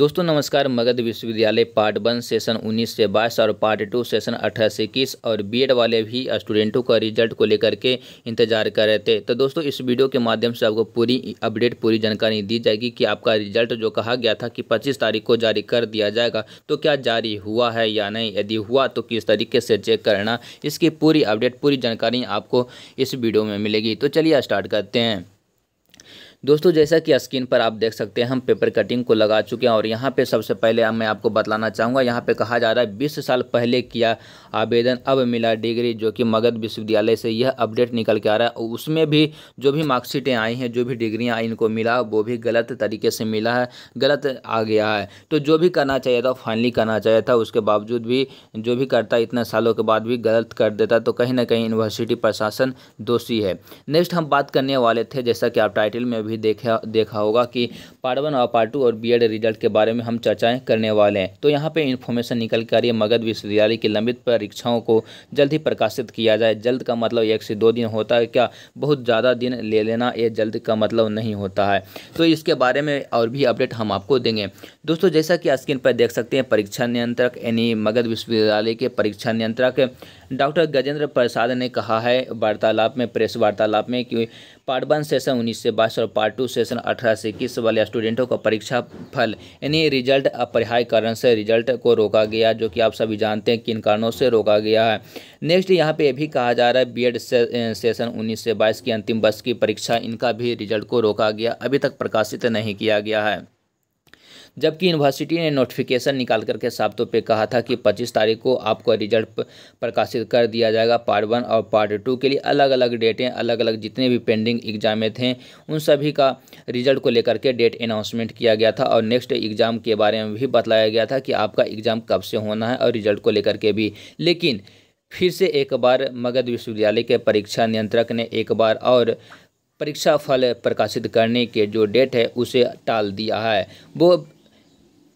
दोस्तों नमस्कार मगध विश्वविद्यालय पार्ट वन सेशन 19 से 22 और पार्ट टू सेशन अठारह से इक्कीस और बीएड वाले भी स्टूडेंटों का रिजल्ट को लेकर के इंतजार कर रहे थे तो दोस्तों इस वीडियो के माध्यम से आपको पूरी अपडेट पूरी जानकारी दी जाएगी कि आपका रिजल्ट जो कहा गया था कि 25 तारीख को जारी कर दिया जाएगा तो क्या जारी हुआ है या नहीं यदि हुआ तो किस तरीके से चेक करना इसकी पूरी अपडेट पूरी जानकारी आपको इस वीडियो में मिलेगी तो चलिए स्टार्ट करते हैं दोस्तों जैसा कि स्क्रीन पर आप देख सकते हैं हम पेपर कटिंग को लगा चुके हैं और यहाँ पे सबसे पहले मैं आपको बतलाना चाहूँगा यहाँ पे कहा जा रहा है बीस साल पहले किया आवेदन अब मिला डिग्री जो कि मगध विश्वविद्यालय से यह अपडेट निकल के आ रहा है उसमें भी जो भी मार्कशीटें आई हैं जो भी डिग्रियाँ इनको मिला वो भी गलत तरीके से मिला है गलत आ गया है तो जो भी करना चाहिए था फाइनली करना चाहिए था उसके बावजूद भी जो भी करता इतने सालों के बाद भी गलत कर देता तो कहीं ना कहीं यूनिवर्सिटी प्रशासन दोषी है नेक्स्ट हम बात करने वाले थे जैसा कि आप टाइटल में भी भी देखा देखा होगा कि पार्ट वन और पार्ट टू और बीएड रिजल्ट के बारे में हम चर्चाएं करने वाले हैं तो यहाँ पे इन्फॉर्मेशन निकल के आ रही है मगध विश्वविद्यालय की लंबित परीक्षाओं को जल्द ही प्रकाशित किया जाए जल्द का मतलब एक से दो दिन होता है क्या बहुत ज़्यादा दिन ले लेना ये जल्द का मतलब नहीं होता है तो इसके बारे में और भी अपडेट हम आपको देंगे दोस्तों जैसा कि स्क्रीन पर देख सकते हैं परीक्षा नियंत्रक यानी मगध विश्वविद्यालय के परीक्षा नियंत्रक डॉक्टर गजेंद्र प्रसाद ने कहा है वार्तालाप में प्रेस वार्तालाप में कि पार्ट वन सेशन उन्नीस से बाईस और पार्ट टू सेशन अठारह से इक्कीस वाले स्टूडेंटों का परीक्षा फल यानी रिजल्ट अपरिहाय कारण से रिजल्ट को रोका गया जो कि आप सभी जानते हैं किन कारणों से रोका गया है नेक्स्ट यहाँ पे भी कहा जा रहा है बीएड से, सेशन उन्नीस से बाईस की अंतिम वर्ष की परीक्षा इनका भी रिजल्ट को रोका गया अभी तक प्रकाशित नहीं किया गया है जबकि यूनिवर्सिटी ने नोटिफिकेशन निकाल करके साफ तौर पर कहा था कि पच्चीस तारीख को आपको रिजल्ट प्रकाशित कर दिया जाएगा पार्ट वन और पार्ट टू के लिए अलग अलग डेटें अलग अलग जितने भी पेंडिंग एग्जामें थे उन सभी का रिजल्ट को लेकर के डेट अनाउंसमेंट किया गया था और नेक्स्ट एग्ज़ाम के बारे में भी बताया गया था कि आपका एग्ज़ाम कब से होना है और रिजल्ट को लेकर के भी लेकिन फिर से एक बार मगध विश्वविद्यालय के परीक्षा नियंत्रक ने एक बार और परीक्षा फल प्रकाशित करने के जो डेट है उसे टाल दिया है वो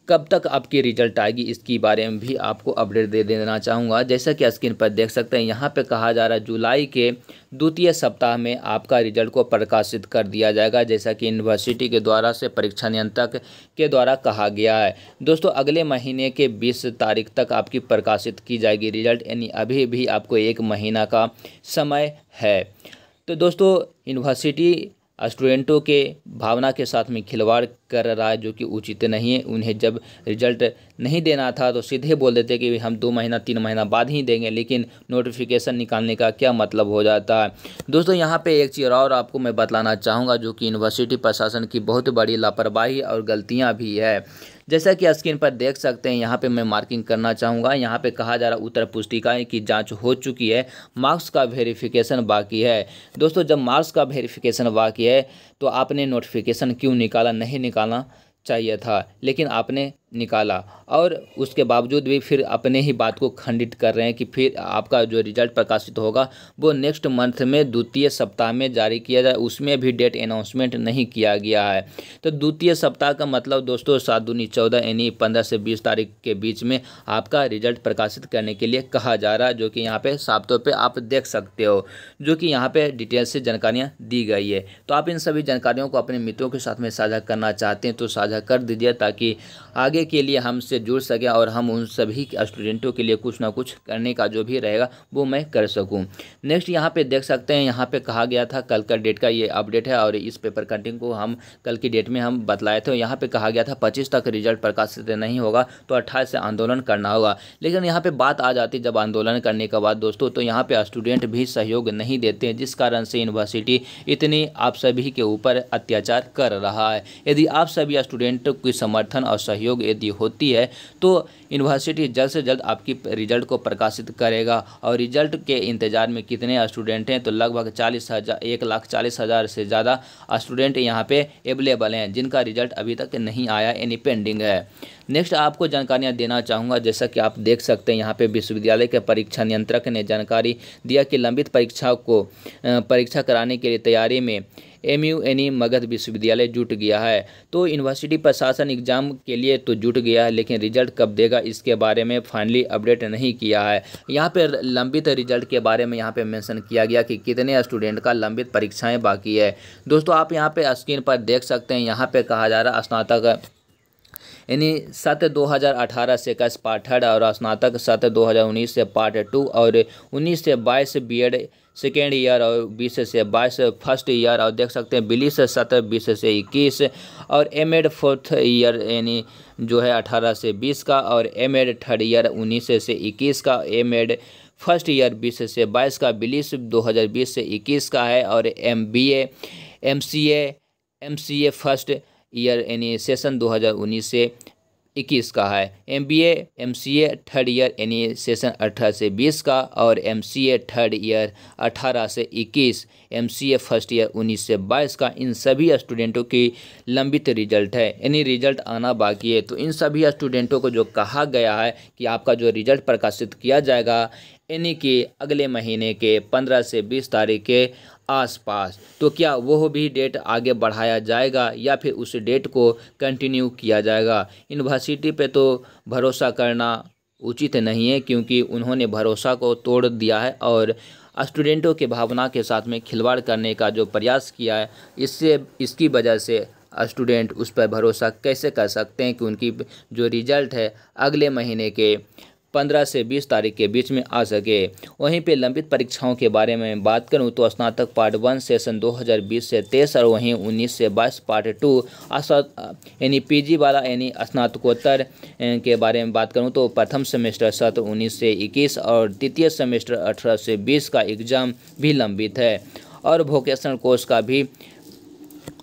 कब तक आपकी रिजल्ट आएगी इसके बारे में भी आपको अपडेट दे देना चाहूँगा जैसा कि स्क्रीन पर देख सकते हैं यहाँ पे कहा जा रहा है जुलाई के द्वितीय सप्ताह में आपका रिजल्ट को प्रकाशित कर दिया जाएगा जैसा कि यूनिवर्सिटी के द्वारा से परीक्षा नियंत्रक के द्वारा कहा गया है दोस्तों अगले महीने के बीस तारीख तक आपकी प्रकाशित की जाएगी रिजल्ट यानी अभी भी आपको एक महीना का समय है तो दोस्तों यूनिवर्सिटी स्टूडेंटों के भावना के साथ में खिलवाड़ कर रहा है जो कि उचित नहीं है उन्हें जब रिजल्ट नहीं देना था तो सीधे बोल देते कि हम दो महीना तीन महीना बाद ही देंगे लेकिन नोटिफिकेशन निकालने का क्या मतलब हो जाता है दोस्तों यहाँ पे एक चीज़ और आपको मैं बतलाना चाहूँगा जो कि यूनिवर्सिटी प्रशासन की बहुत बड़ी लापरवाही और गलतियाँ भी है जैसा कि आप स्क्रीन पर देख सकते हैं यहाँ पे मैं मार्किंग करना चाहूँगा यहाँ पे कहा जा रहा उत्तर पुस्तिकाएँ की जाँच हो चुकी है मार्क्स का वेरिफिकेशन बाकी है दोस्तों जब मार्क्स का वेरिफिकेशन बाकी है तो आपने नोटिफिकेशन क्यों निकाला नहीं निकालना चाहिए था लेकिन आपने निकाला और उसके बावजूद भी फिर अपने ही बात को खंडित कर रहे हैं कि फिर आपका जो रिजल्ट प्रकाशित होगा वो नेक्स्ट मंथ में द्वितीय सप्ताह में जारी किया जाए उसमें भी डेट अनाउंसमेंट नहीं किया गया है तो द्वितीय सप्ताह का मतलब दोस्तों सात दूनी चौदह यानी पंद्रह से बीस तारीख के बीच में आपका रिजल्ट प्रकाशित करने के लिए कहा जा रहा है जो कि यहाँ पर साफ तौर पर आप देख सकते हो जो कि यहाँ पर डिटेल से जानकारियाँ दी गई है तो आप इन सभी जानकारियों को अपने मित्रों के साथ में साझा करना चाहते हैं तो साझा कर दीजिए ताकि आगे आगे के लिए हमसे जुड़ सके और हम उन सभी स्टूडेंटों के लिए कुछ ना कुछ करने का जो भी रहेगा वो मैं कर सकूं नेक्स्ट यहाँ पे देख सकते हैं यहाँ पे कहा गया था कल का डेट का ये अपडेट है और इस पेपर कटिंग को हम कल की डेट में हम बतलाए थे यहाँ पर कहा गया था पच्चीस तक रिजल्ट प्रकाशित नहीं होगा तो अट्ठाईस से आंदोलन करना होगा लेकिन यहाँ पर बात आ जाती जब आंदोलन करने के बाद दोस्तों तो यहाँ पर स्टूडेंट भी सहयोग नहीं देते जिस कारण से यूनिवर्सिटी इतनी आप सभी के ऊपर अत्याचार कर रहा है यदि आप सभी स्टूडेंट की समर्थन और सहयोग यदि होती है तो यूनिवर्सिटी जल्द से जल्द आपकी रिजल्ट को प्रकाशित करेगा और रिजल्ट के इंतज़ार में कितने स्टूडेंट हैं तो लगभग चालीस हज़ार एक लाख चालीस हज़ार से ज़्यादा स्टूडेंट यहाँ पे अवेलेबल हैं जिनका रिजल्ट अभी तक नहीं आया यानी पेंडिंग है नेक्स्ट आपको जानकारियाँ देना चाहूँगा जैसा कि आप देख सकते हैं यहाँ पे विश्वविद्यालय के परीक्षा नियंत्रक ने जानकारी दिया कि लंबित परीक्षाओं को परीक्षा कराने के लिए तैयारी में M U N E Magadh विश्वविद्यालय जुट गया है तो यूनिवर्सिटी प्रशासन एग्जाम के लिए तो जुट गया है लेकिन रिजल्ट कब देगा इसके बारे में फाइनली अपडेट नहीं किया है यहाँ पर लंबित रिजल्ट के बारे में यहाँ पर मैंसन किया गया कि कितने स्टूडेंट का लंबित परीक्षाएँ बाकी है दोस्तों आप यहाँ पर स्क्रीन पर देख सकते हैं यहाँ पर कहा जा रहा स्नातक यानी सत 2018 से कस पार्ट थर्ड और स्नातक सत 2019 से पार्ट टू और 19 से 22 बीएड सेकेंड ईयर और बीस से बाईस फर्स्ट ईयर और देख सकते हैं बीस से सत्रह बीस से इक्कीस और एम एड फोर्थ ईयर यानी जो है अठारह से बीस का और एम एड थर्ड ईयर उन्नीस से इक्कीस का एम एड फर्स्ट ईयर बीस से बाईस का बिलीस दो हज़ार बीस से इक्कीस का है और M B A M C A M C A first year यानी सेशन दो हज़ार उन्नीस से इक्कीस का है M B M C A third year यानी सेशन अठारह से बीस का और M C A third year अठारह से इक्कीस M C A first year उन्नीस से बाईस का इन सभी स्टूडेंटों की लंबित रिजल्ट है यानी रिजल्ट आना बाकी है तो इन सभी स्टूडेंटों को जो कहा गया है कि आपका जो रिजल्ट प्रकाशित किया जाएगा यानी कि अगले महीने के पंद्रह से बीस तारीख के आसपास तो क्या वह भी डेट आगे बढ़ाया जाएगा या फिर उस डेट को कंटिन्यू किया जाएगा यूनिवर्सिटी पे तो भरोसा करना उचित नहीं है क्योंकि उन्होंने भरोसा को तोड़ दिया है और स्टूडेंटों के भावना के साथ में खिलवाड़ करने का जो प्रयास किया है इससे इसकी वजह से स्टूडेंट उस पर भरोसा कैसे कर सकते हैं कि उनकी जो रिज़ल्ट है अगले महीने के पंद्रह से बीस तारीख के बीच में आ सके वहीं पर लंबित परीक्षाओं के बारे में बात करूँ तो स्नातक पार्ट वन सेशन दो हज़ार बीस से तेईस और वहीं उन्नीस से बाईस पार्ट टू यानी पी जी वाला यानी स्नातकोत्तर के बारे में बात करूँ तो प्रथम सेमेस्टर सत्र उन्नीस से इक्कीस और द्वितीय सेमेस्टर अठारह से बीस का एग्ज़ाम भी लंबित है और वोकेशनल कोर्स का भी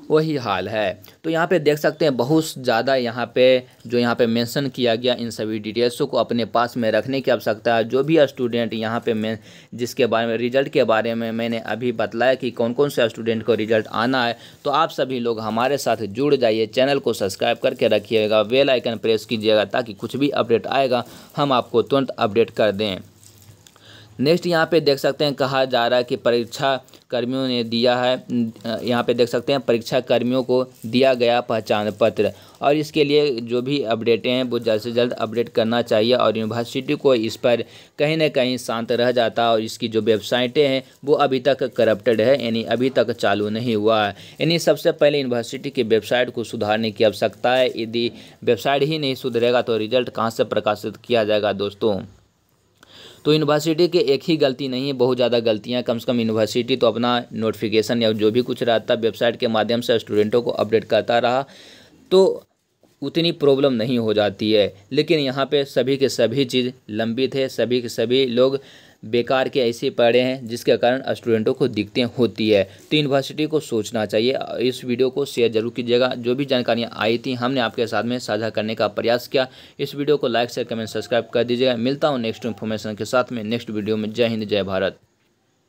वही हाल है तो यहाँ पे देख सकते हैं बहुत ज़्यादा यहाँ पे जो यहाँ पे मेंशन किया गया इन सभी डिटेल्सों को अपने पास में रखने की आवश्यकता है जो भी स्टूडेंट यहाँ पे मैं जिसके बारे में रिजल्ट के बारे में मैंने अभी बताया कि कौन कौन से स्टूडेंट को रिजल्ट आना है तो आप सभी लोग हमारे साथ जुड़ जाइए चैनल को सब्सक्राइब करके रखिएगा बेल आइकन प्रेस कीजिएगा ताकि कुछ भी अपडेट आएगा हम आपको तुरंत अपडेट कर दें नेक्स्ट यहाँ पे देख सकते हैं कहा जा रहा है कि परीक्षा कर्मियों ने दिया है यहाँ पे देख सकते हैं परीक्षा कर्मियों को दिया गया पहचान पत्र और इसके लिए जो भी अपडेटें हैं वो जल्द से जल्द अपडेट करना चाहिए और यूनिवर्सिटी को इस पर कहीं ना कहीं शांत रह जाता और इसकी जो वेबसाइटें हैं वो अभी तक करप्टेड है यानी अभी तक चालू नहीं हुआ है यानी सबसे पहले यूनिवर्सिटी की वेबसाइट को सुधारने की आवश्यकता है यदि वेबसाइट ही नहीं सुधरेगा तो रिजल्ट कहाँ से प्रकाशित किया जाएगा दोस्तों तो यूनिवर्सिटी के एक ही गलती नहीं है बहुत ज़्यादा गलतियाँ कम से कम यूनिवर्सिटी तो अपना नोटिफिकेशन या जो भी कुछ रहता वेबसाइट के माध्यम से स्टूडेंटों को अपडेट करता रहा तो उतनी प्रॉब्लम नहीं हो जाती है लेकिन यहाँ पे सभी के सभी चीज़ लंबित है सभी के सभी लोग बेकार के ऐसे पड़े हैं जिसके कारण स्टूडेंटों को दिक्कतें होती है तो यूनिवर्सिटी को सोचना चाहिए इस वीडियो को शेयर जरूर कीजिएगा जो भी जानकारियाँ आई थी हमने आपके साथ में साझा करने का प्रयास किया इस वीडियो को लाइक शेयर कमेंट सब्सक्राइब कर दीजिएगा मिलता हूँ नेक्स्ट इन्फॉर्मेशन के साथ में नेक्स्ट वीडियो में जय हिंद जय भारत